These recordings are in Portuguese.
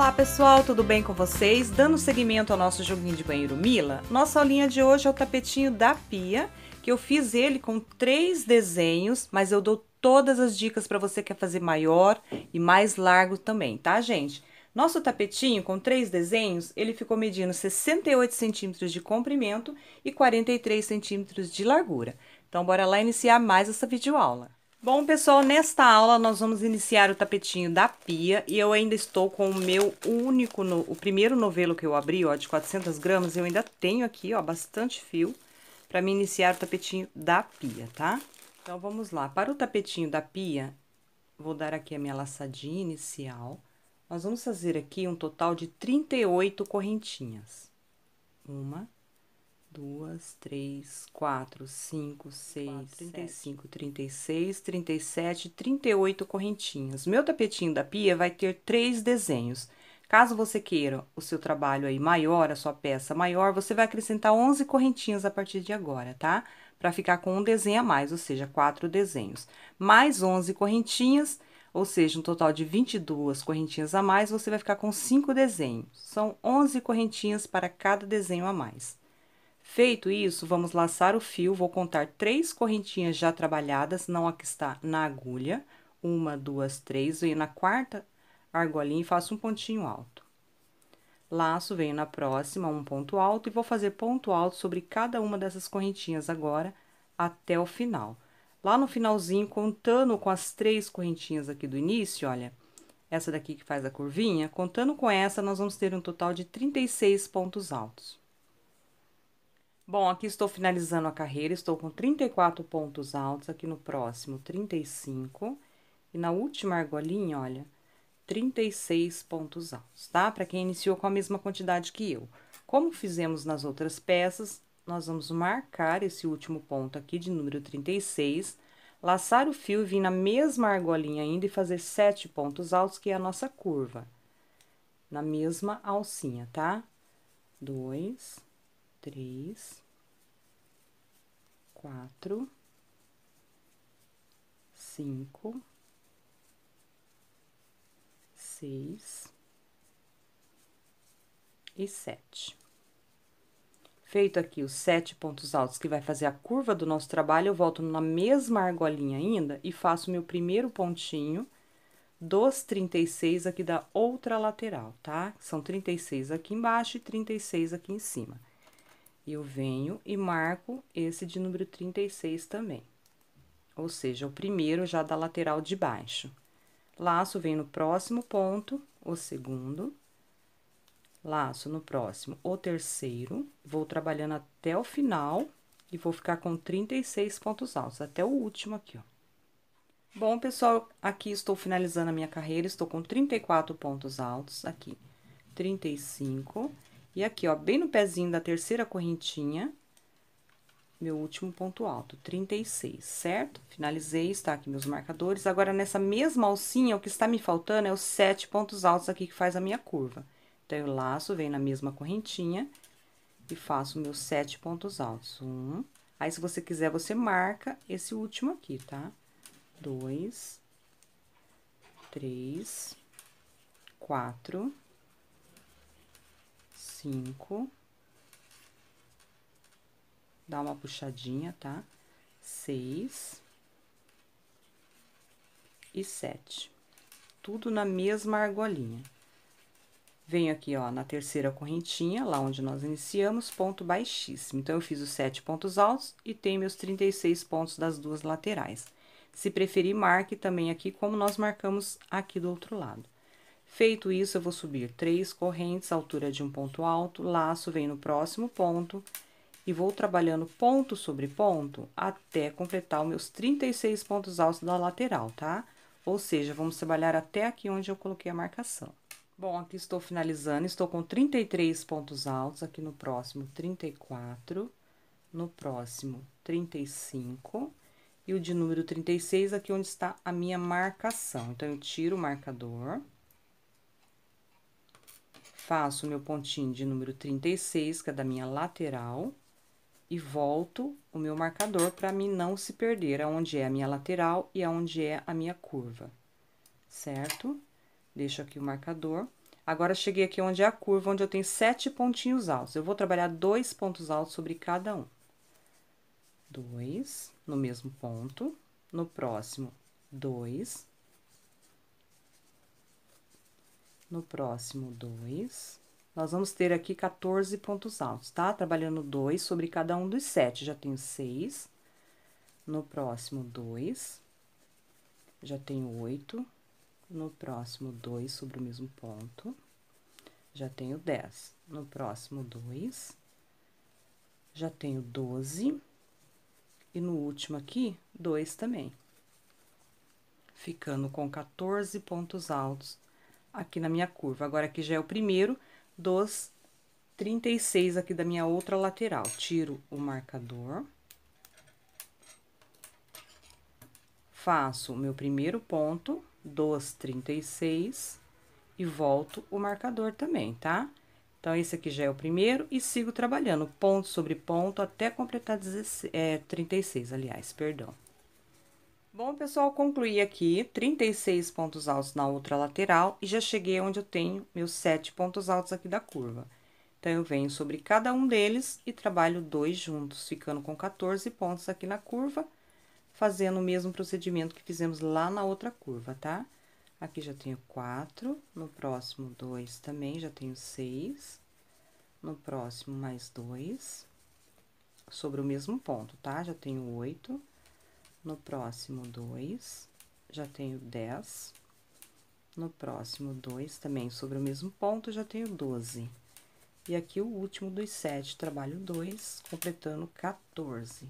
Olá pessoal, tudo bem com vocês? Dando seguimento ao nosso joguinho de banheiro Mila, nossa aulinha de hoje é o tapetinho da pia, que eu fiz ele com três desenhos, mas eu dou todas as dicas para você que quer fazer maior e mais largo também, tá gente? Nosso tapetinho com três desenhos, ele ficou medindo 68 centímetros de comprimento e 43 centímetros de largura. Então, bora lá iniciar mais essa videoaula. Bom, pessoal, nesta aula nós vamos iniciar o tapetinho da pia e eu ainda estou com o meu único, no... o primeiro novelo que eu abri, ó, de 400 gramas, eu ainda tenho aqui, ó, bastante fio para me iniciar o tapetinho da pia, tá? Então, vamos lá. Para o tapetinho da pia, vou dar aqui a minha laçadinha inicial. Nós vamos fazer aqui um total de 38 correntinhas. Uma, duas, três, quatro, cinco, seis, trinta e cinco, trinta e seis, trinta e sete, trinta e oito correntinhas. Meu tapetinho da pia vai ter três desenhos. Caso você queira o seu trabalho aí maior, a sua peça maior, você vai acrescentar 11 correntinhas a partir de agora, tá? Para ficar com um desenho a mais, ou seja, quatro desenhos. Mais 11 correntinhas, ou seja, um total de 22 correntinhas a mais, você vai ficar com cinco desenhos. São 11 correntinhas para cada desenho a mais. Feito isso, vamos laçar o fio, vou contar três correntinhas já trabalhadas, não a que está na agulha. Uma, duas, três, venho na quarta argolinha e faço um pontinho alto. Laço, venho na próxima, um ponto alto, e vou fazer ponto alto sobre cada uma dessas correntinhas agora, até o final. Lá no finalzinho, contando com as três correntinhas aqui do início, olha, essa daqui que faz a curvinha, contando com essa, nós vamos ter um total de 36 pontos altos. Bom, aqui estou finalizando a carreira, estou com 34 pontos altos, aqui no próximo 35, e na última argolinha, olha, 36 pontos altos, tá? Para quem iniciou com a mesma quantidade que eu. Como fizemos nas outras peças, nós vamos marcar esse último ponto aqui de número 36, laçar o fio e vir na mesma argolinha ainda e fazer sete pontos altos, que é a nossa curva. Na mesma alcinha, tá? Dois, três, quatro, cinco, seis e sete. Feito aqui os sete pontos altos que vai fazer a curva do nosso trabalho, eu volto na mesma argolinha ainda e faço meu primeiro pontinho dos 36 aqui da outra lateral, tá? São 36 aqui embaixo e 36 aqui em cima eu venho e marco esse de número 36 também. Ou seja, o primeiro já da lateral de baixo. Laço vem no próximo ponto, o segundo. Laço no próximo, o terceiro. Vou trabalhando até o final e vou ficar com 36 pontos altos, até o último aqui, ó. Bom, pessoal, aqui estou finalizando a minha carreira, estou com 34 pontos altos aqui. 35, 35 e aqui, ó, bem no pezinho da terceira correntinha, meu último ponto alto, 36, certo? Finalizei, está aqui meus marcadores. Agora, nessa mesma alcinha, o que está me faltando é os sete pontos altos aqui que faz a minha curva. Então, eu laço, venho na mesma correntinha e faço meus sete pontos altos. Um. Aí, se você quiser, você marca esse último aqui, tá? Dois, três, quatro, cinco. Dá uma puxadinha, tá? Seis. E sete. Tudo na mesma argolinha. Venho aqui, ó, na terceira correntinha, lá onde nós iniciamos, ponto baixíssimo. Então, eu fiz os sete pontos altos e tenho meus 36 pontos das duas laterais. Se preferir, marque também aqui como nós marcamos aqui do outro lado. Feito isso, eu vou subir três correntes, altura de um ponto alto, laço, vem no próximo ponto e vou trabalhando ponto sobre ponto até completar os meus 36 pontos altos da lateral, tá? Ou seja, vamos trabalhar até aqui onde eu coloquei a marcação. Bom, aqui estou finalizando, estou com 33 pontos altos, aqui no próximo 34, no próximo 35 e o de número 36 aqui onde está a minha marcação. Então, eu tiro o marcador faço meu pontinho de número 36, que é da minha lateral, e volto o meu marcador para mim não se perder aonde é a minha lateral e aonde é a minha curva, certo? Deixo aqui o marcador. Agora, cheguei aqui onde é a curva, onde eu tenho sete pontinhos altos. Eu vou trabalhar dois pontos altos sobre cada um. Dois, no mesmo ponto. No próximo, dois. No próximo dois, nós vamos ter aqui 14 pontos altos, tá? Trabalhando dois sobre cada um dos sete, já tenho seis. No próximo dois, já tenho oito. No próximo dois sobre o mesmo ponto, já tenho dez. No próximo dois, já tenho doze. E no último aqui, dois também. Ficando com 14 pontos altos aqui na minha curva. Agora, aqui já é o primeiro dos 36 aqui da minha outra lateral. Tiro o marcador. Faço o meu primeiro ponto dos 36 e volto o marcador também, tá? Então, esse aqui já é o primeiro e sigo trabalhando ponto sobre ponto até completar 16, é, 36, aliás, perdão. Bom, pessoal, concluí aqui 36 pontos altos na outra lateral e já cheguei onde eu tenho meus sete pontos altos aqui da curva. Então, eu venho sobre cada um deles e trabalho dois juntos, ficando com 14 pontos aqui na curva, fazendo o mesmo procedimento que fizemos lá na outra curva, tá? Aqui já tenho quatro, no próximo dois também já tenho seis, no próximo mais dois, sobre o mesmo ponto, tá? Já tenho oito no próximo dois, já tenho 10. No próximo dois, também sobre o mesmo ponto, já tenho 12. E aqui o último dos sete, trabalho dois, completando 14.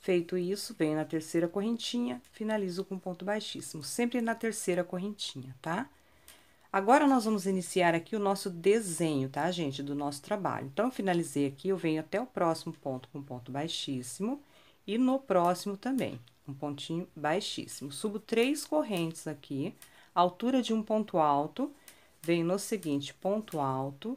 Feito isso, venho na terceira correntinha, finalizo com ponto baixíssimo, sempre na terceira correntinha, tá? Agora, nós vamos iniciar aqui o nosso desenho, tá, gente, do nosso trabalho. Então, finalizei aqui, eu venho até o próximo ponto com ponto baixíssimo e no próximo também, um pontinho baixíssimo. Subo três correntes aqui, altura de um ponto alto, venho no seguinte ponto alto,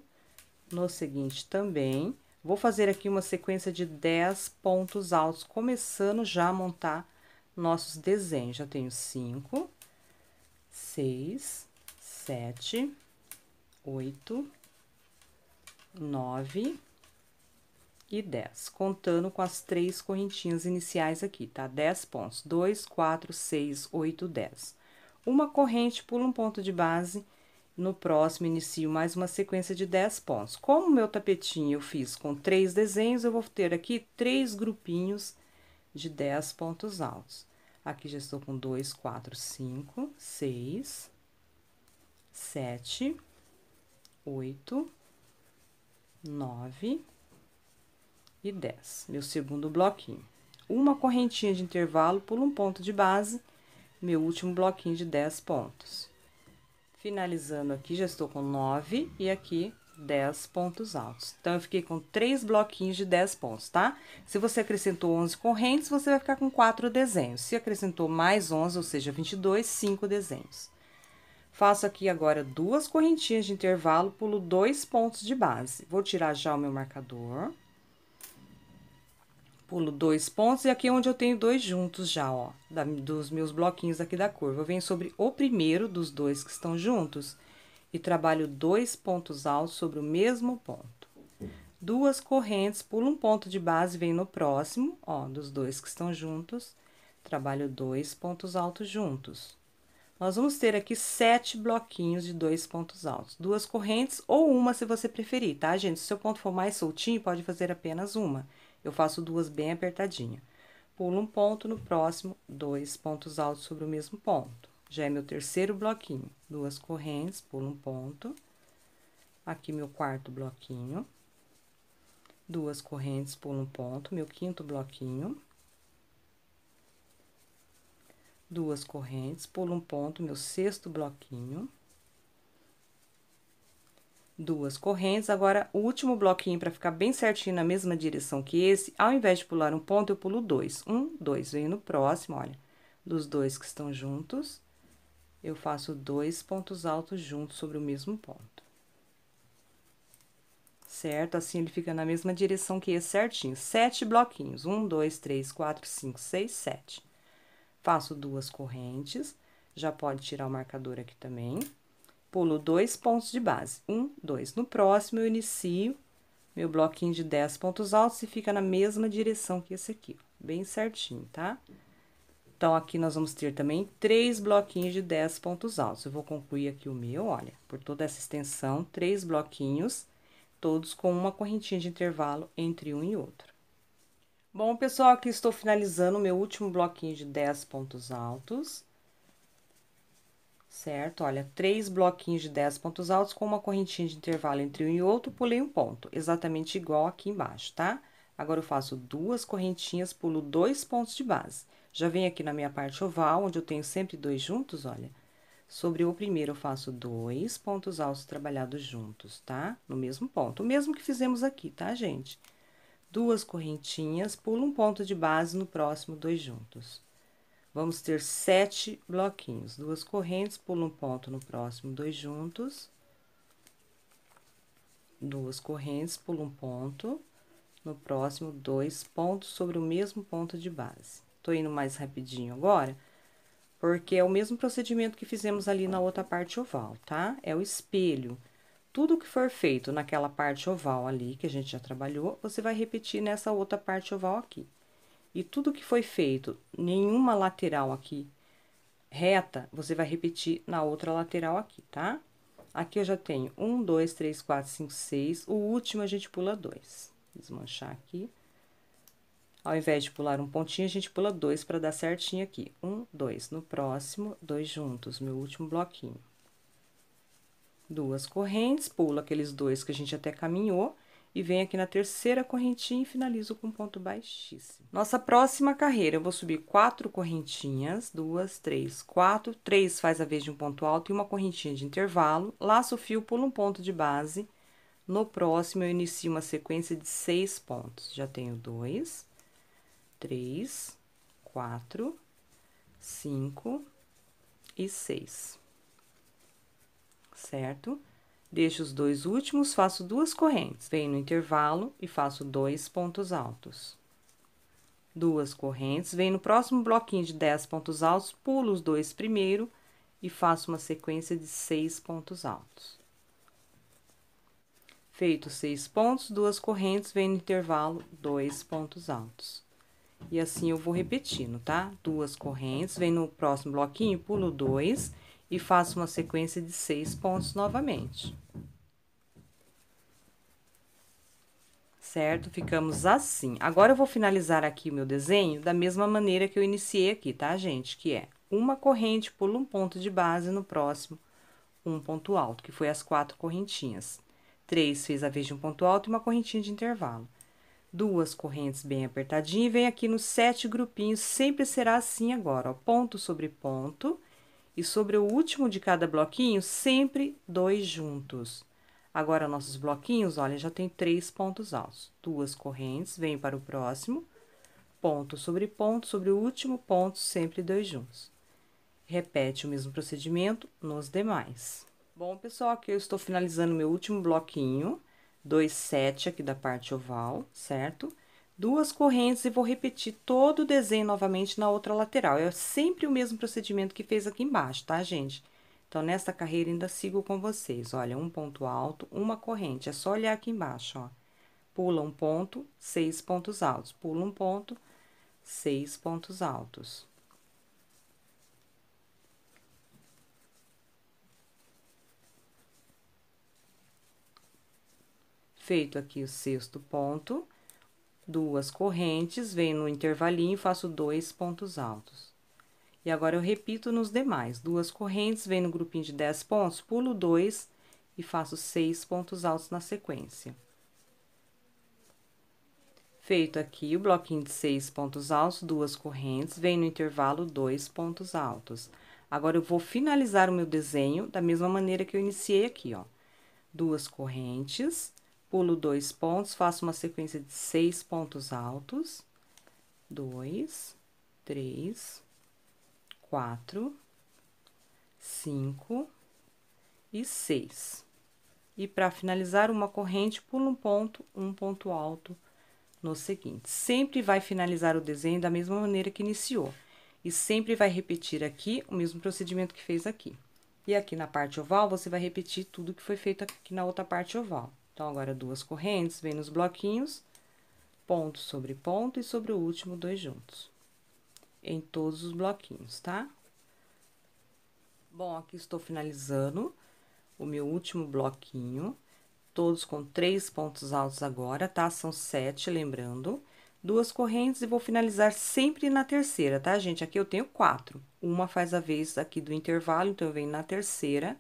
no seguinte também. Vou fazer aqui uma sequência de 10 pontos altos, começando já a montar nossos desenhos. Já tenho 5, 6, 7, 8, 9, e 10, contando com as três correntinhas iniciais aqui, tá? 10 pontos, 2, 4, 6, 8, 10. Uma corrente pula um ponto de base, no próximo inicio mais uma sequência de 10 pontos. Como meu tapetinho eu fiz com três desenhos, eu vou ter aqui três grupinhos de 10 pontos altos. Aqui já estou com 2, 4, 5, 6, 7, 8, 9, e 10, meu segundo bloquinho. Uma correntinha de intervalo, por um ponto de base, meu último bloquinho de 10 pontos. Finalizando aqui, já estou com 9 e aqui 10 pontos altos. Então, eu fiquei com 3 bloquinhos de 10 pontos, tá? Se você acrescentou 11 correntes, você vai ficar com 4 desenhos. Se acrescentou mais 11, ou seja, 22, 5 desenhos. Faço aqui agora duas correntinhas de intervalo, pulo dois pontos de base. Vou tirar já o meu marcador pulo dois pontos e aqui é onde eu tenho dois juntos já, ó, da, dos meus bloquinhos aqui da curva. Eu venho sobre o primeiro dos dois que estão juntos e trabalho dois pontos altos sobre o mesmo ponto. Duas correntes, pulo um ponto de base, venho no próximo, ó, dos dois que estão juntos, trabalho dois pontos altos juntos. Nós vamos ter aqui sete bloquinhos de dois pontos altos, duas correntes ou uma se você preferir, tá, gente? Se seu ponto for mais soltinho, pode fazer apenas uma. Eu faço duas bem apertadinha. Pulo um ponto, no próximo, dois pontos altos sobre o mesmo ponto. Já é meu terceiro bloquinho. Duas correntes, pulo um ponto. Aqui, meu quarto bloquinho. Duas correntes, pulo um ponto, meu quinto bloquinho. Duas correntes, pulo um ponto, meu sexto bloquinho duas correntes. Agora, o último bloquinho, para ficar bem certinho na mesma direção que esse, ao invés de pular um ponto, eu pulo dois. Um, dois, venho no próximo, olha, dos dois que estão juntos, eu faço dois pontos altos juntos sobre o mesmo ponto. Certo? Assim, ele fica na mesma direção que esse certinho. Sete bloquinhos. Um, dois, três, quatro, cinco, seis, sete. Faço duas correntes. Já pode tirar o marcador aqui também pulo dois pontos de base, um, dois. No próximo, eu inicio meu bloquinho de 10 pontos altos e fica na mesma direção que esse aqui, bem certinho, tá? Então, aqui nós vamos ter também três bloquinhos de 10 pontos altos. Eu vou concluir aqui o meu, olha, por toda essa extensão, três bloquinhos, todos com uma correntinha de intervalo entre um e outro. Bom, pessoal, aqui estou finalizando o meu último bloquinho de 10 pontos altos certo? Olha, três bloquinhos de 10 pontos altos com uma correntinha de intervalo entre um e outro, pulei um ponto, exatamente igual aqui embaixo, tá? Agora, eu faço duas correntinhas, pulo dois pontos de base. Já venho aqui na minha parte oval, onde eu tenho sempre dois juntos, olha. Sobre o primeiro, eu faço dois pontos altos trabalhados juntos, tá? No mesmo ponto, o mesmo que fizemos aqui, tá, gente? Duas correntinhas, pulo um ponto de base no próximo dois juntos. Vamos ter sete bloquinhos, duas correntes, pulo um ponto no próximo, dois juntos, duas correntes, pulo um ponto, no próximo, dois pontos sobre o mesmo ponto de base. Tô indo mais rapidinho agora, porque é o mesmo procedimento que fizemos ali na outra parte oval, tá? É o espelho. Tudo que for feito naquela parte oval ali, que a gente já trabalhou, você vai repetir nessa outra parte oval aqui. E tudo que foi feito, nenhuma lateral aqui reta, você vai repetir na outra lateral aqui, tá? Aqui eu já tenho um, dois, três, quatro, cinco, seis. O último a gente pula dois. Desmanchar aqui. Ao invés de pular um pontinho, a gente pula dois para dar certinho aqui. Um, dois. No próximo, dois juntos, meu último bloquinho. Duas correntes, Pula aqueles dois que a gente até caminhou e venho aqui na terceira correntinha e finalizo com ponto baixíssimo. Nossa próxima carreira, eu vou subir quatro correntinhas, duas, três, quatro, três faz a vez de um ponto alto e uma correntinha de intervalo, laço o fio, pulo um ponto de base, no próximo eu inicio uma sequência de seis pontos, já tenho dois, três, quatro, cinco e seis, certo? Deixo os dois últimos, faço duas correntes. Venho no intervalo e faço dois pontos altos. Duas correntes. Venho no próximo bloquinho de 10 pontos altos, pulo os dois primeiro e faço uma sequência de seis pontos altos. Feito seis pontos, duas correntes, venho no intervalo, dois pontos altos. E assim eu vou repetindo, tá? Duas correntes, venho no próximo bloquinho, pulo dois e faço uma sequência de seis pontos novamente. Certo? Ficamos assim. Agora, eu vou finalizar aqui o meu desenho da mesma maneira que eu iniciei aqui, tá, gente? Que é uma corrente, pulo um ponto de base no próximo, um ponto alto, que foi as quatro correntinhas. Três, fez a vez de um ponto alto e uma correntinha de intervalo duas correntes bem apertadinhas, e vem aqui nos sete grupinhos, sempre será assim agora, ó, ponto sobre ponto, e sobre o último de cada bloquinho, sempre dois juntos. Agora, nossos bloquinhos, olha, já tem três pontos altos. Duas correntes, vem para o próximo, ponto sobre ponto, sobre o último ponto, sempre dois juntos. Repete o mesmo procedimento nos demais. Bom, pessoal, aqui eu estou finalizando meu último bloquinho, dois sete aqui da parte oval, certo? Certo? duas correntes e vou repetir todo o desenho novamente na outra lateral. É sempre o mesmo procedimento que fez aqui embaixo, tá, gente? Então, nesta carreira, ainda sigo com vocês. Olha, um ponto alto, uma corrente. É só olhar aqui embaixo, ó. Pula um ponto, seis pontos altos. Pula um ponto, seis pontos altos. Feito aqui o sexto ponto, duas correntes, venho no intervalinho e faço dois pontos altos. E agora, eu repito nos demais. Duas correntes, venho no grupinho de 10 pontos, pulo dois e faço seis pontos altos na sequência. Feito aqui o bloquinho de seis pontos altos, duas correntes, venho no intervalo dois pontos altos. Agora, eu vou finalizar o meu desenho da mesma maneira que eu iniciei aqui, ó. Duas correntes, pulo dois pontos, faço uma sequência de seis pontos altos, dois, três, quatro, cinco e seis. E para finalizar uma corrente, pulo um ponto, um ponto alto no seguinte. Sempre vai finalizar o desenho da mesma maneira que iniciou. E sempre vai repetir aqui o mesmo procedimento que fez aqui. E aqui na parte oval, você vai repetir tudo que foi feito aqui na outra parte oval. Então, agora duas correntes, vem nos bloquinhos, ponto sobre ponto e sobre o último, dois juntos. Em todos os bloquinhos, tá? Bom, aqui estou finalizando o meu último bloquinho, todos com três pontos altos agora, tá? São sete, lembrando. Duas correntes e vou finalizar sempre na terceira, tá, gente? Aqui eu tenho quatro. Uma faz a vez aqui do intervalo, então eu venho na terceira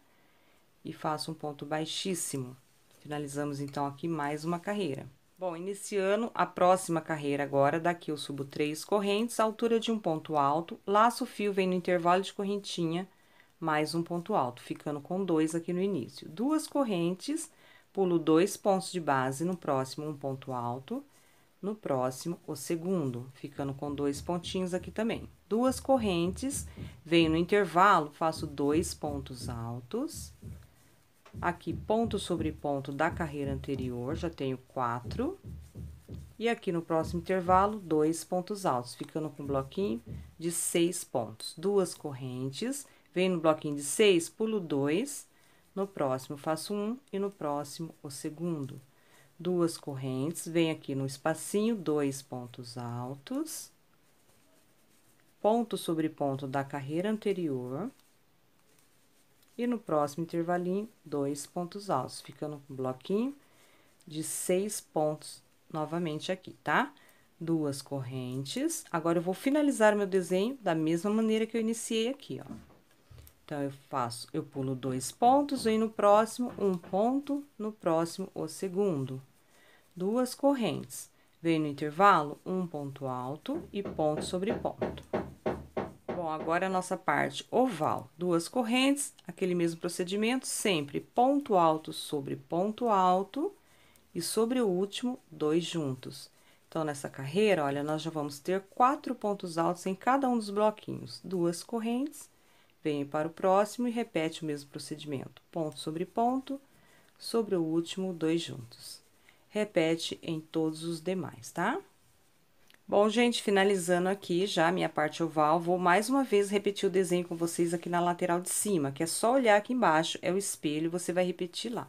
e faço um ponto baixíssimo. Finalizamos então aqui mais uma carreira. Bom, iniciando a próxima carreira agora, daqui eu subo três correntes, altura de um ponto alto, laço o fio vem no intervalo de correntinha, mais um ponto alto, ficando com dois aqui no início. Duas correntes, pulo dois pontos de base, no próximo um ponto alto, no próximo o segundo, ficando com dois pontinhos aqui também. Duas correntes, venho no intervalo, faço dois pontos altos, Aqui, ponto sobre ponto da carreira anterior, já tenho quatro. E aqui no próximo intervalo, dois pontos altos, ficando com um bloquinho de seis pontos. Duas correntes, venho no bloquinho de seis, pulo dois, no próximo faço um e no próximo o segundo. Duas correntes, venho aqui no espacinho, dois pontos altos ponto sobre ponto da carreira anterior, e no próximo intervalinho, dois pontos altos, ficando com um bloquinho de seis pontos novamente aqui, tá? Duas correntes. Agora, eu vou finalizar meu desenho da mesma maneira que eu iniciei aqui, ó. Então, eu faço, eu pulo dois pontos, e no próximo, um ponto, no próximo, o segundo. Duas correntes. vem no intervalo, um ponto alto e ponto sobre ponto. Bom, agora a nossa parte oval. Duas correntes, aquele mesmo procedimento, sempre ponto alto sobre ponto alto e sobre o último, dois juntos. Então, nessa carreira, olha, nós já vamos ter quatro pontos altos em cada um dos bloquinhos. Duas correntes, venho para o próximo e repete o mesmo procedimento. Ponto sobre ponto, sobre o último, dois juntos. Repete em todos os demais, tá? Bom, gente, finalizando aqui já minha parte oval, vou mais uma vez repetir o desenho com vocês aqui na lateral de cima, que é só olhar aqui embaixo, é o espelho, você vai repetir lá.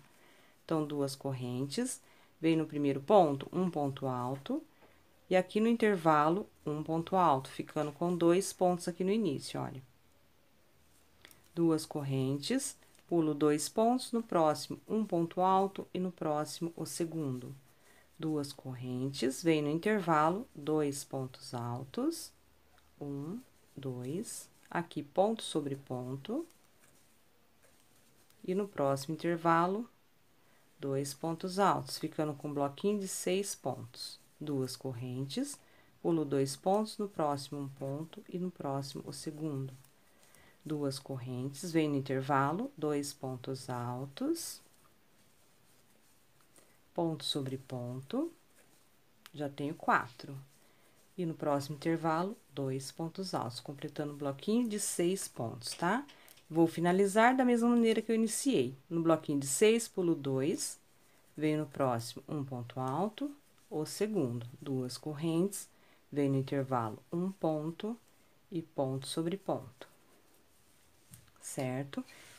Então, duas correntes, vem no primeiro ponto, um ponto alto, e aqui no intervalo, um ponto alto, ficando com dois pontos aqui no início, olha. Duas correntes, pulo dois pontos, no próximo, um ponto alto, e no próximo, o segundo duas correntes, vem no intervalo dois pontos altos, um, dois, aqui ponto sobre ponto, e no próximo intervalo, dois pontos altos, ficando com um bloquinho de seis pontos, duas correntes, pulo dois pontos, no próximo um ponto e no próximo o segundo. Duas correntes, vem no intervalo, dois pontos altos, ponto sobre ponto, já tenho quatro. E no próximo intervalo, dois pontos altos, completando um bloquinho de seis pontos, tá? Vou finalizar da mesma maneira que eu iniciei. No bloquinho de seis, pulo dois, venho no próximo um ponto alto, o segundo, duas correntes, venho no intervalo um ponto e ponto sobre ponto, certo? Certo?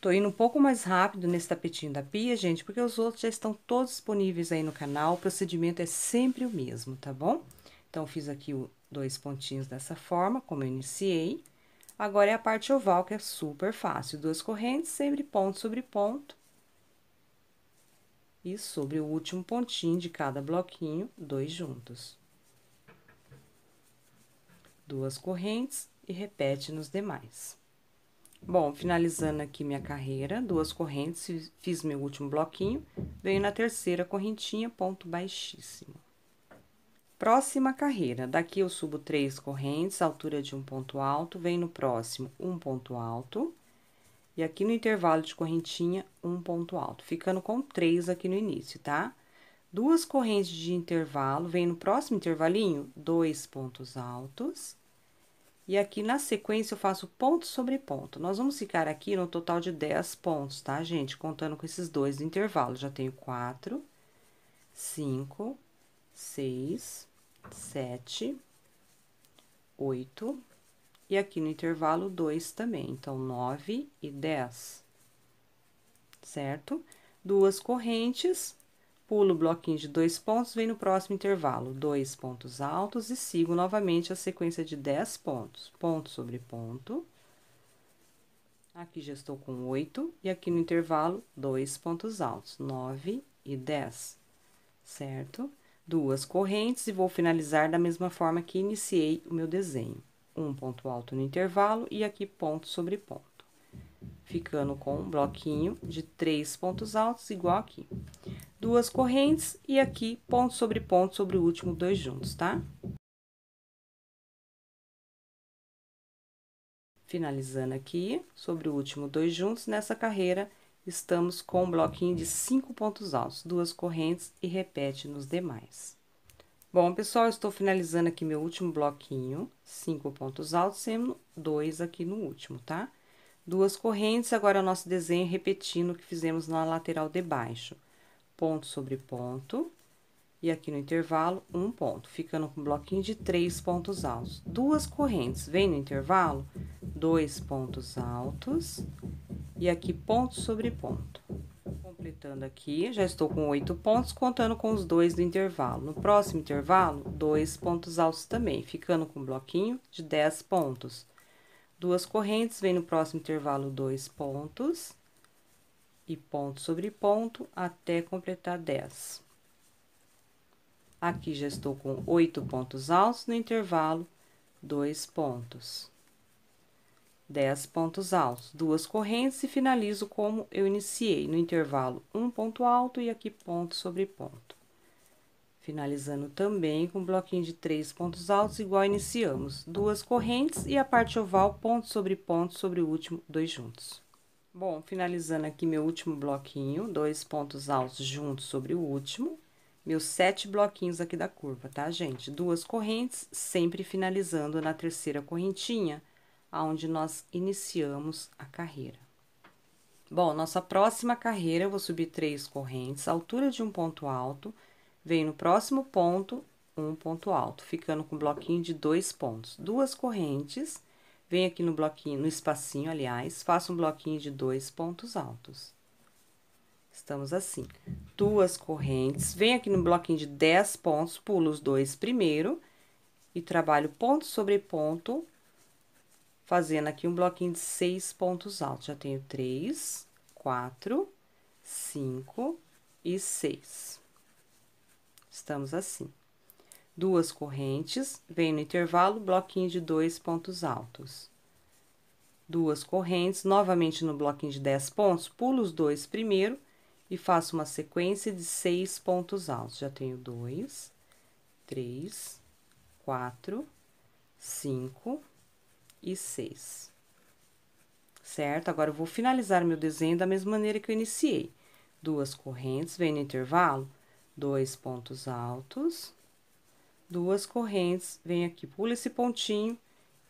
Tô indo um pouco mais rápido nesse tapetinho da pia, gente, porque os outros já estão todos disponíveis aí no canal. O procedimento é sempre o mesmo, tá bom? Então, fiz aqui o, dois pontinhos dessa forma, como eu iniciei. Agora, é a parte oval, que é super fácil. Duas correntes, sempre ponto sobre ponto. E sobre o último pontinho de cada bloquinho, dois juntos. Duas correntes e repete nos demais. Bom, finalizando aqui minha carreira, duas correntes, fiz meu último bloquinho, venho na terceira correntinha, ponto baixíssimo. Próxima carreira, daqui eu subo três correntes, altura de um ponto alto, venho no próximo um ponto alto, e aqui no intervalo de correntinha, um ponto alto, ficando com três aqui no início, tá? Duas correntes de intervalo, venho no próximo intervalinho, dois pontos altos, e aqui na sequência eu faço ponto sobre ponto. Nós vamos ficar aqui no total de 10 pontos, tá, gente? Contando com esses dois intervalos. Já tenho 4, 5, 6, 7, 8 e aqui no intervalo 2 também. Então, 9 e 10, certo? Duas correntes pulo o bloquinho de dois pontos, venho no próximo intervalo, dois pontos altos e sigo novamente a sequência de dez pontos, ponto sobre ponto. Aqui já estou com oito e aqui no intervalo, dois pontos altos, nove e dez, certo? Duas correntes e vou finalizar da mesma forma que iniciei o meu desenho. Um ponto alto no intervalo e aqui ponto sobre ponto. Ficando com um bloquinho de três pontos altos, igual aqui duas correntes e aqui ponto sobre ponto sobre o último dois juntos, tá? Finalizando aqui, sobre o último dois juntos, nessa carreira estamos com um bloquinho de cinco pontos altos, duas correntes e repete nos demais. Bom, pessoal, estou finalizando aqui meu último bloquinho, cinco pontos altos, sendo dois aqui no último, tá? Duas correntes, agora o nosso desenho repetindo o que fizemos na lateral de baixo ponto sobre ponto, e aqui no intervalo, um ponto, ficando com um bloquinho de três pontos altos. Duas correntes, vem no intervalo, dois pontos altos, e aqui ponto sobre ponto. Completando aqui, já estou com oito pontos, contando com os dois do intervalo. No próximo intervalo, dois pontos altos também, ficando com um bloquinho de dez pontos. Duas correntes, vem no próximo intervalo, dois pontos e ponto sobre ponto até completar 10. Aqui já estou com oito pontos altos no intervalo, dois pontos. 10 pontos altos, duas correntes e finalizo como eu iniciei, no intervalo um ponto alto e aqui ponto sobre ponto. Finalizando também com um bloquinho de três pontos altos, igual iniciamos, duas correntes e a parte oval, ponto sobre ponto sobre o último, dois juntos. Bom, finalizando aqui meu último bloquinho, dois pontos altos juntos sobre o último, meus sete bloquinhos aqui da curva, tá, gente? Duas correntes, sempre finalizando na terceira correntinha, aonde nós iniciamos a carreira. Bom, nossa próxima carreira, eu vou subir três correntes, altura de um ponto alto, vem no próximo ponto, um ponto alto, ficando com um bloquinho de dois pontos, duas correntes Venho aqui no bloquinho, no espacinho, aliás, faço um bloquinho de dois pontos altos. Estamos assim. Duas correntes. Venho aqui no bloquinho de 10 pontos, pulo os dois primeiro e trabalho ponto sobre ponto, fazendo aqui um bloquinho de seis pontos altos. Já tenho três, quatro, cinco e seis. Estamos assim duas correntes, vem no intervalo bloquinho de dois pontos altos. Duas correntes, novamente no bloquinho de dez pontos, pulo os dois primeiro e faço uma sequência de seis pontos altos. Já tenho dois, três, quatro, cinco e seis. Certo? Agora, eu vou finalizar meu desenho da mesma maneira que eu iniciei. Duas correntes, vem no intervalo, dois pontos altos, duas correntes, venho aqui, pulo esse pontinho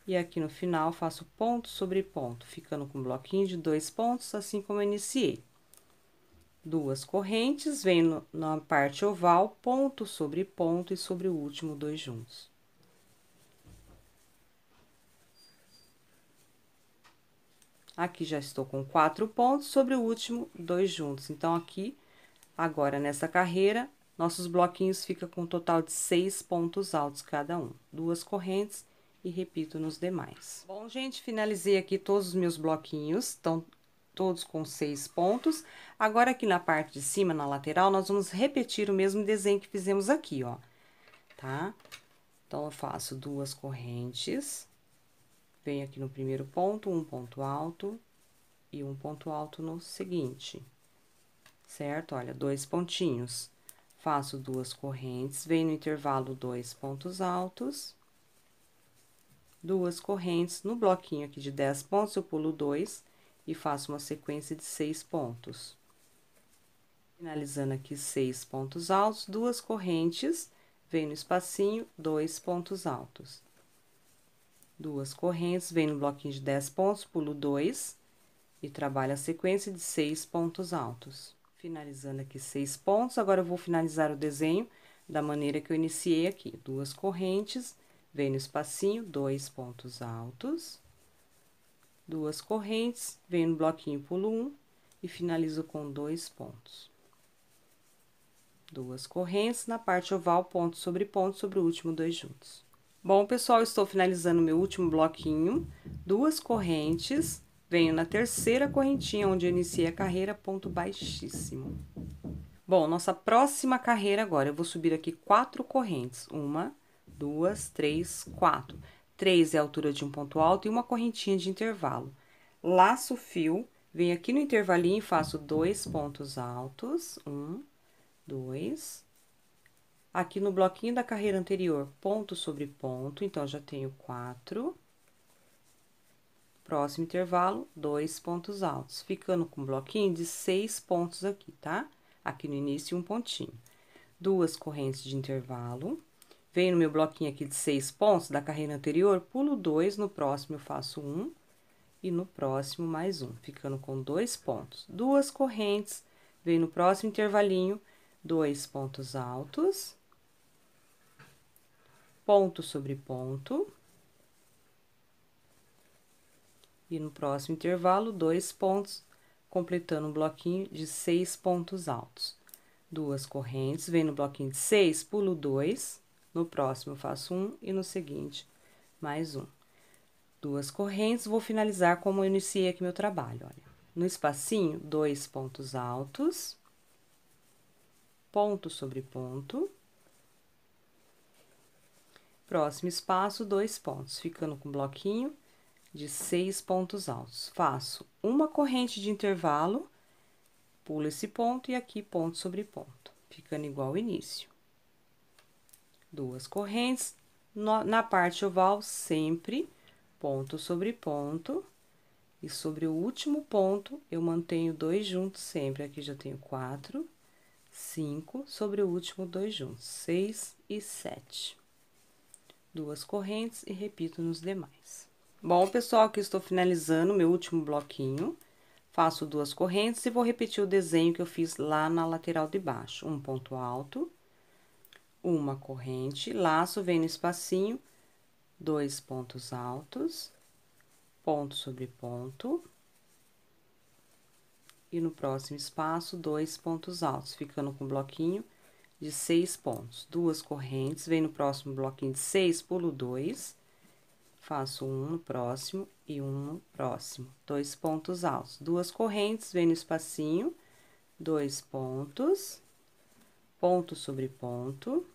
e aqui no final faço ponto sobre ponto, ficando com um bloquinho de dois pontos, assim como eu iniciei. Duas correntes, venho na parte oval, ponto sobre ponto e sobre o último dois juntos. Aqui já estou com quatro pontos sobre o último dois juntos. Então, aqui, agora nessa carreira, nossos bloquinhos ficam com um total de seis pontos altos cada um, duas correntes e repito nos demais. Bom, gente, finalizei aqui todos os meus bloquinhos, estão todos com seis pontos. Agora, aqui na parte de cima, na lateral, nós vamos repetir o mesmo desenho que fizemos aqui, ó, tá? Então, eu faço duas correntes, venho aqui no primeiro ponto, um ponto alto e um ponto alto no seguinte, certo? Olha, dois pontinhos faço duas correntes, venho no intervalo dois pontos altos, duas correntes, no bloquinho aqui de 10 pontos eu pulo dois e faço uma sequência de seis pontos. Finalizando aqui seis pontos altos, duas correntes, venho no espacinho, dois pontos altos. Duas correntes, venho no bloquinho de 10 pontos, pulo dois e trabalho a sequência de seis pontos altos. Finalizando aqui seis pontos, agora eu vou finalizar o desenho da maneira que eu iniciei aqui. Duas correntes, vem no espacinho, dois pontos altos, duas correntes, vem no bloquinho, pulo um e finalizo com dois pontos. Duas correntes, na parte oval, ponto sobre ponto, sobre o último dois juntos. Bom, pessoal, estou finalizando meu último bloquinho, duas correntes Venho na terceira correntinha, onde iniciei a carreira, ponto baixíssimo. Bom, nossa próxima carreira agora, eu vou subir aqui quatro correntes. Uma, duas, três, quatro. Três é a altura de um ponto alto e uma correntinha de intervalo. Laço o fio, venho aqui no intervalinho e faço dois pontos altos. Um, dois. Aqui no bloquinho da carreira anterior, ponto sobre ponto, então, já tenho Quatro Próximo intervalo, dois pontos altos, ficando com um bloquinho de seis pontos aqui, tá? Aqui no início, um pontinho. Duas correntes de intervalo. Venho no meu bloquinho aqui de seis pontos da carreira anterior, pulo dois, no próximo eu faço um, e no próximo mais um, ficando com dois pontos. Duas correntes, venho no próximo intervalinho, dois pontos altos, ponto sobre ponto, e no próximo intervalo, dois pontos, completando um bloquinho de seis pontos altos. Duas correntes, vem no bloquinho de seis, pulo dois, no próximo faço um e no seguinte mais um. Duas correntes, vou finalizar como eu iniciei aqui meu trabalho, olha. No espacinho, dois pontos altos, ponto sobre ponto. Próximo espaço, dois pontos, ficando com bloquinho de seis pontos altos. Faço uma corrente de intervalo, pulo esse ponto e aqui ponto sobre ponto, ficando igual ao início. Duas correntes, no, na parte oval sempre ponto sobre ponto, e sobre o último ponto eu mantenho dois juntos sempre, aqui já tenho quatro, cinco, sobre o último dois juntos, seis e sete. Duas correntes e repito nos demais. Bom, pessoal, aqui estou finalizando meu último bloquinho. Faço duas correntes e vou repetir o desenho que eu fiz lá na lateral de baixo. Um ponto alto, uma corrente, laço, vem no espacinho, dois pontos altos, ponto sobre ponto. E no próximo espaço, dois pontos altos, ficando com um bloquinho de seis pontos. Duas correntes, vem no próximo bloquinho de seis, pulo dois faço um no próximo e um no próximo, dois pontos altos, duas correntes, vem no espacinho, dois pontos, ponto sobre ponto,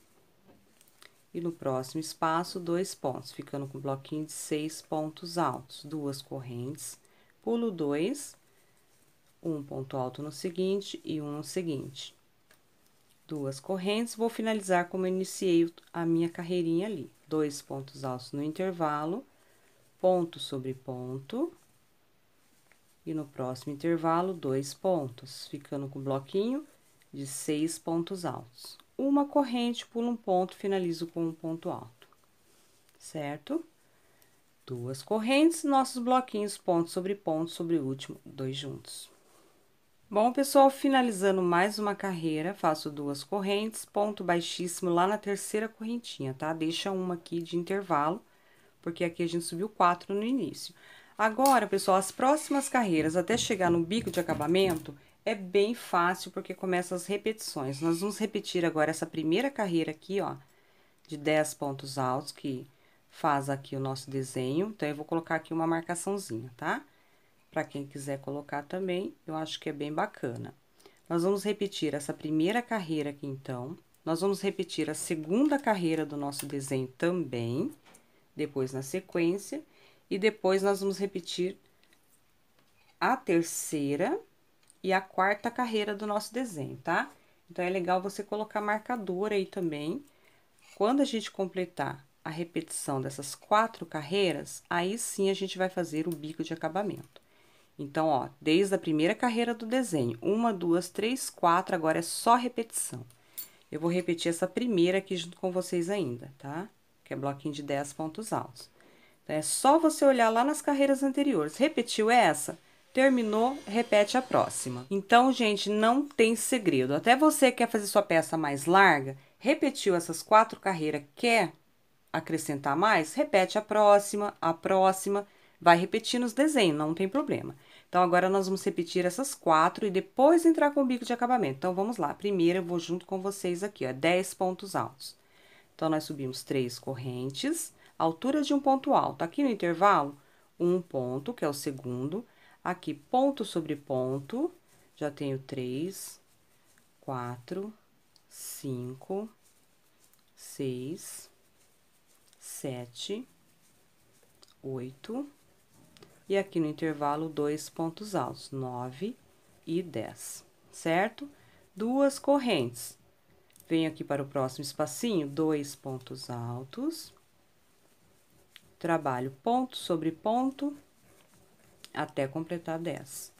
e no próximo espaço, dois pontos, ficando com um bloquinho de seis pontos altos, duas correntes, pulo dois, um ponto alto no seguinte e um no seguinte. Duas correntes, vou finalizar como eu iniciei a minha carreirinha ali dois pontos altos no intervalo, ponto sobre ponto, e no próximo intervalo, dois pontos, ficando com o bloquinho de seis pontos altos. Uma corrente, pulo um ponto, finalizo com um ponto alto, certo? Duas correntes, nossos bloquinhos, ponto sobre ponto, sobre o último, dois juntos. Bom, pessoal, finalizando mais uma carreira, faço duas correntes, ponto baixíssimo lá na terceira correntinha, tá? Deixa uma aqui de intervalo, porque aqui a gente subiu quatro no início. Agora, pessoal, as próximas carreiras, até chegar no bico de acabamento, é bem fácil, porque começa as repetições. Nós vamos repetir agora essa primeira carreira aqui, ó, de 10 pontos altos, que faz aqui o nosso desenho. Então, eu vou colocar aqui uma marcaçãozinha, tá? Tá? para quem quiser colocar também, eu acho que é bem bacana. Nós vamos repetir essa primeira carreira aqui, então. Nós vamos repetir a segunda carreira do nosso desenho também, depois na sequência. E depois, nós vamos repetir a terceira e a quarta carreira do nosso desenho, tá? Então, é legal você colocar marcador aí também. Quando a gente completar a repetição dessas quatro carreiras, aí sim a gente vai fazer o bico de acabamento. Então, ó, desde a primeira carreira do desenho, uma, duas, três, quatro, agora é só repetição. Eu vou repetir essa primeira aqui junto com vocês ainda, tá? Que é bloquinho de 10 pontos altos. Então, é só você olhar lá nas carreiras anteriores. Repetiu essa? Terminou, repete a próxima. Então, gente, não tem segredo. Até você quer fazer sua peça mais larga, repetiu essas quatro carreiras, quer acrescentar mais? Repete a próxima, a próxima. Vai repetindo os desenhos, não tem problema. Então, agora nós vamos repetir essas quatro e depois entrar com o bico de acabamento. Então, vamos lá. Primeiro, eu vou junto com vocês aqui, ó, 10 pontos altos. Então, nós subimos três correntes, altura de um ponto alto. Aqui no intervalo, um ponto, que é o segundo. Aqui, ponto sobre ponto, já tenho três, quatro, cinco, seis, sete, oito, e aqui no intervalo dois pontos altos, 9 e 10, certo? Duas correntes. Venho aqui para o próximo espacinho, dois pontos altos. Trabalho ponto sobre ponto até completar 10.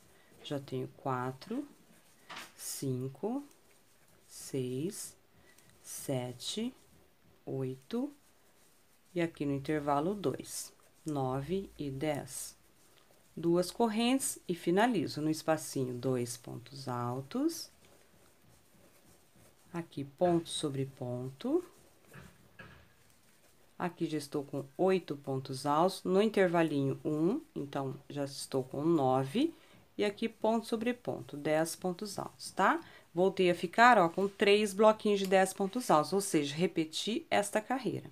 Já tenho 4, 5, 6, 7, 8 e aqui no intervalo 2, 9 e 10 duas correntes e finalizo no espacinho dois pontos altos. Aqui, ponto sobre ponto. Aqui já estou com oito pontos altos, no intervalinho um, então, já estou com nove. E aqui, ponto sobre ponto, dez pontos altos, tá? Voltei a ficar, ó, com três bloquinhos de dez pontos altos, ou seja, repeti esta carreira.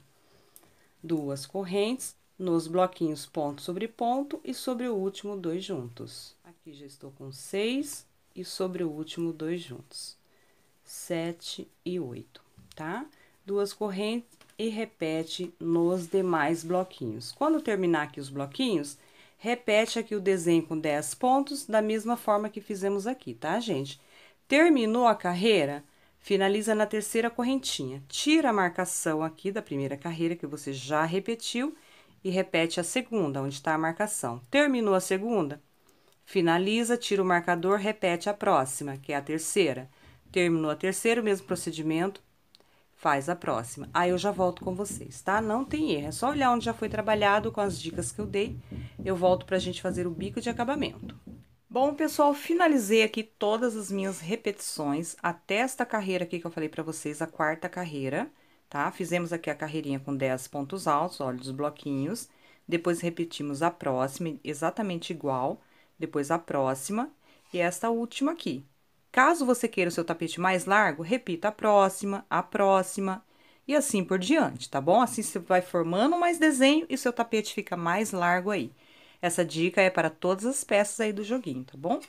Duas correntes nos bloquinhos ponto sobre ponto e sobre o último dois juntos. Aqui já estou com seis e sobre o último dois juntos. sete e oito, tá? Duas correntes e repete nos demais bloquinhos. Quando terminar aqui os bloquinhos, repete aqui o desenho com dez pontos da mesma forma que fizemos aqui, tá, gente? Terminou a carreira, finaliza na terceira correntinha. Tira a marcação aqui da primeira carreira que você já repetiu e repete a segunda, onde está a marcação. Terminou a segunda, finaliza, tira o marcador, repete a próxima, que é a terceira. Terminou a terceira, o mesmo procedimento, faz a próxima. Aí eu já volto com vocês, tá? Não tem erro, é só olhar onde já foi trabalhado com as dicas que eu dei. Eu volto para a gente fazer o bico de acabamento. Bom, pessoal, finalizei aqui todas as minhas repetições até esta carreira aqui que eu falei para vocês, a quarta carreira tá? Fizemos aqui a carreirinha com 10 pontos altos, olha os bloquinhos. Depois, repetimos a próxima, exatamente igual. Depois, a próxima e esta última aqui. Caso você queira o seu tapete mais largo, repita a próxima, a próxima e assim por diante, tá bom? Assim você vai formando mais desenho e seu tapete fica mais largo aí. Essa dica é para todas as peças aí do joguinho, tá bom?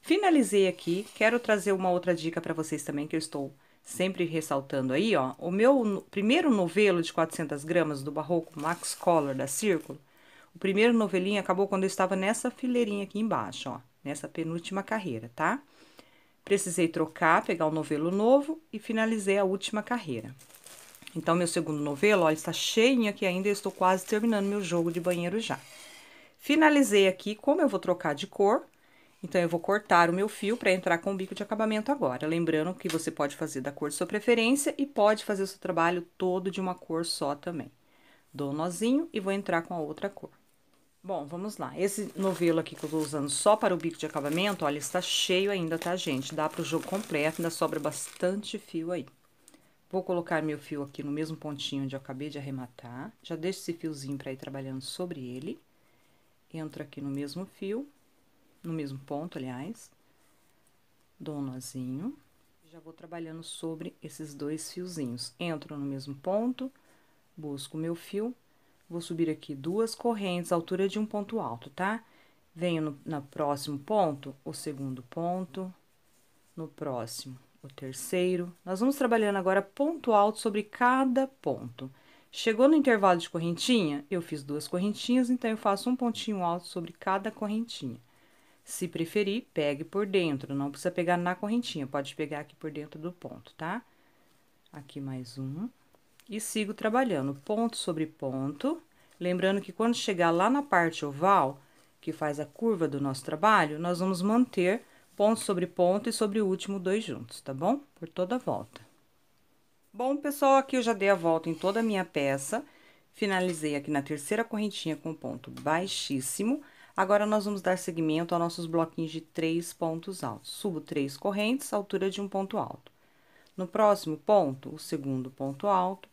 Finalizei aqui, quero trazer uma outra dica para vocês também que eu estou sempre ressaltando aí, ó, o meu primeiro novelo de 400 gramas do Barroco Max Collar da Círculo, o primeiro novelinho acabou quando eu estava nessa fileirinha aqui embaixo, ó, nessa penúltima carreira, tá? Precisei trocar, pegar um novelo novo e finalizei a última carreira. Então, meu segundo novelo, ó, está cheinho aqui ainda, eu estou quase terminando meu jogo de banheiro já. Finalizei aqui, como eu vou trocar de cor, então, eu vou cortar o meu fio para entrar com o bico de acabamento agora. Lembrando que você pode fazer da cor de sua preferência e pode fazer o seu trabalho todo de uma cor só também. Dou um nozinho e vou entrar com a outra cor. Bom, vamos lá. Esse novelo aqui que eu tô usando só para o bico de acabamento, olha, está cheio ainda, tá, gente? Dá para o jogo completo, ainda sobra bastante fio aí. Vou colocar meu fio aqui no mesmo pontinho onde eu acabei de arrematar. Já deixo esse fiozinho para ir trabalhando sobre ele. Entro aqui no mesmo fio no mesmo ponto, aliás. Dou um nozinho, já vou trabalhando sobre esses dois fiozinhos. Entro no mesmo ponto, busco o meu fio, vou subir aqui duas correntes, altura de um ponto alto, tá? Venho no, no próximo ponto, o segundo ponto, no próximo, o terceiro. Nós vamos trabalhando agora ponto alto sobre cada ponto. Chegou no intervalo de correntinha, eu fiz duas correntinhas, então eu faço um pontinho alto sobre cada correntinha. Se preferir, pegue por dentro, não precisa pegar na correntinha, pode pegar aqui por dentro do ponto, tá? Aqui mais um. E sigo trabalhando ponto sobre ponto. Lembrando que quando chegar lá na parte oval, que faz a curva do nosso trabalho, nós vamos manter ponto sobre ponto e sobre o último dois juntos, tá bom? Por toda a volta. Bom, pessoal, aqui eu já dei a volta em toda a minha peça. Finalizei aqui na terceira correntinha com ponto baixíssimo. Agora, nós vamos dar seguimento aos nossos bloquinhos de três pontos altos. Subo três correntes, altura de um ponto alto. No próximo ponto, o segundo ponto alto,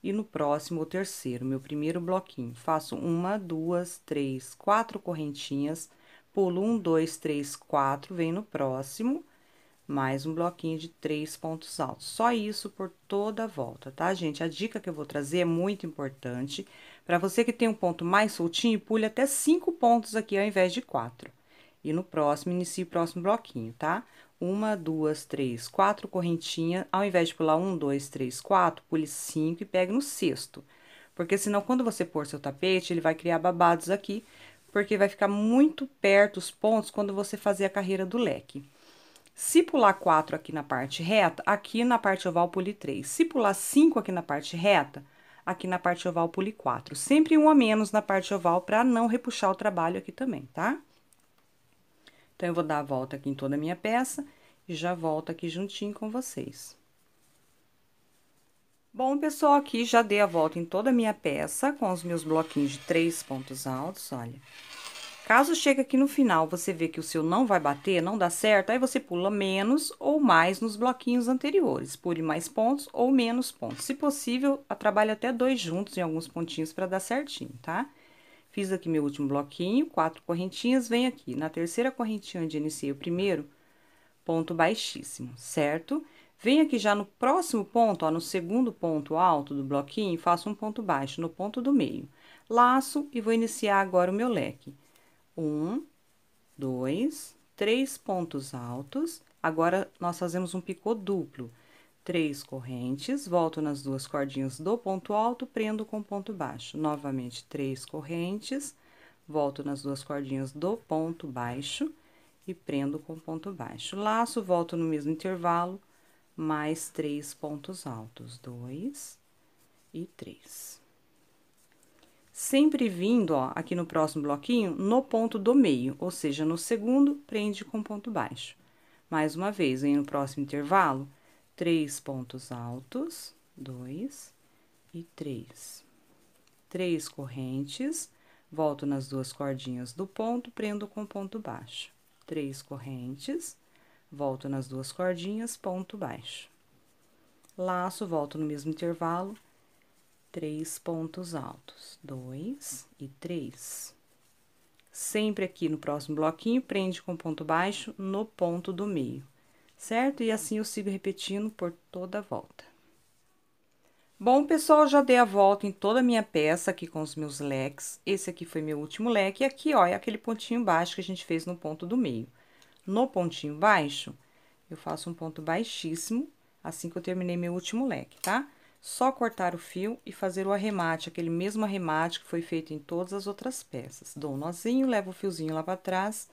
e no próximo, o terceiro, meu primeiro bloquinho. Faço uma, duas, três, quatro correntinhas, pulo um, dois, três, quatro, vem no próximo, mais um bloquinho de três pontos altos. Só isso por toda a volta, tá, gente? A dica que eu vou trazer é muito importante. Para você que tem um ponto mais soltinho, pule até cinco pontos aqui ao invés de quatro. E no próximo, inicie o próximo bloquinho, tá? Uma, duas, três, quatro correntinhas. Ao invés de pular um, dois, três, quatro, pule cinco e pegue no sexto. Porque senão, quando você pôr seu tapete, ele vai criar babados aqui, porque vai ficar muito perto os pontos quando você fazer a carreira do leque. Se pular 4 aqui na parte reta, aqui na parte oval pule 3. Se pular 5 aqui na parte reta, aqui na parte oval pule 4. Sempre um a menos na parte oval para não repuxar o trabalho aqui também, tá? Então, eu vou dar a volta aqui em toda a minha peça e já volto aqui juntinho com vocês. Bom, pessoal, aqui já dei a volta em toda a minha peça com os meus bloquinhos de três pontos altos, olha. Olha. Caso chegue aqui no final, você vê que o seu não vai bater, não dá certo, aí você pula menos ou mais nos bloquinhos anteriores. Pule mais pontos ou menos pontos. Se possível, trabalhe até dois juntos em alguns pontinhos para dar certinho, tá? Fiz aqui meu último bloquinho, quatro correntinhas, vem aqui. Na terceira correntinha onde iniciei o primeiro, ponto baixíssimo, certo? Vem aqui já no próximo ponto, ó, no segundo ponto alto do bloquinho, faço um ponto baixo no ponto do meio. Laço e vou iniciar agora o meu leque um, dois, três pontos altos. Agora, nós fazemos um picô duplo. Três correntes, volto nas duas cordinhas do ponto alto, prendo com ponto baixo. Novamente, três correntes, volto nas duas cordinhas do ponto baixo e prendo com ponto baixo. Laço, volto no mesmo intervalo, mais três pontos altos. Dois e três sempre vindo, ó, aqui no próximo bloquinho, no ponto do meio, ou seja, no segundo, prende com ponto baixo. Mais uma vez, vem no próximo intervalo, três pontos altos, dois e três. Três correntes, volto nas duas cordinhas do ponto, prendo com ponto baixo. Três correntes, volto nas duas cordinhas, ponto baixo. Laço, volto no mesmo intervalo, três pontos altos, dois e três. Sempre aqui no próximo bloquinho, prende com ponto baixo no ponto do meio, certo? E assim eu sigo repetindo por toda a volta. Bom, pessoal, já dei a volta em toda a minha peça aqui com os meus leques. Esse aqui foi meu último leque e aqui, ó, é aquele pontinho baixo que a gente fez no ponto do meio. No pontinho baixo, eu faço um ponto baixíssimo assim que eu terminei meu último leque, tá? Só cortar o fio e fazer o arremate, aquele mesmo arremate que foi feito em todas as outras peças. Dou um nozinho, levo o fiozinho lá para trás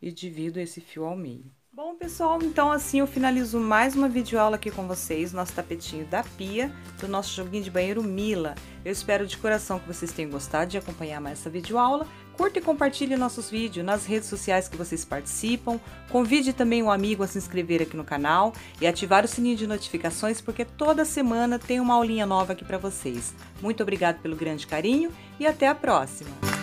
e divido esse fio ao meio. Bom, pessoal, então assim eu finalizo mais uma videoaula aqui com vocês, nosso tapetinho da pia, do nosso joguinho de banheiro Mila. Eu espero de coração que vocês tenham gostado de acompanhar mais essa videoaula curta e compartilhe nossos vídeos nas redes sociais que vocês participam. Convide também um amigo a se inscrever aqui no canal e ativar o sininho de notificações, porque toda semana tem uma aulinha nova aqui para vocês. Muito obrigado pelo grande carinho e até a próxima!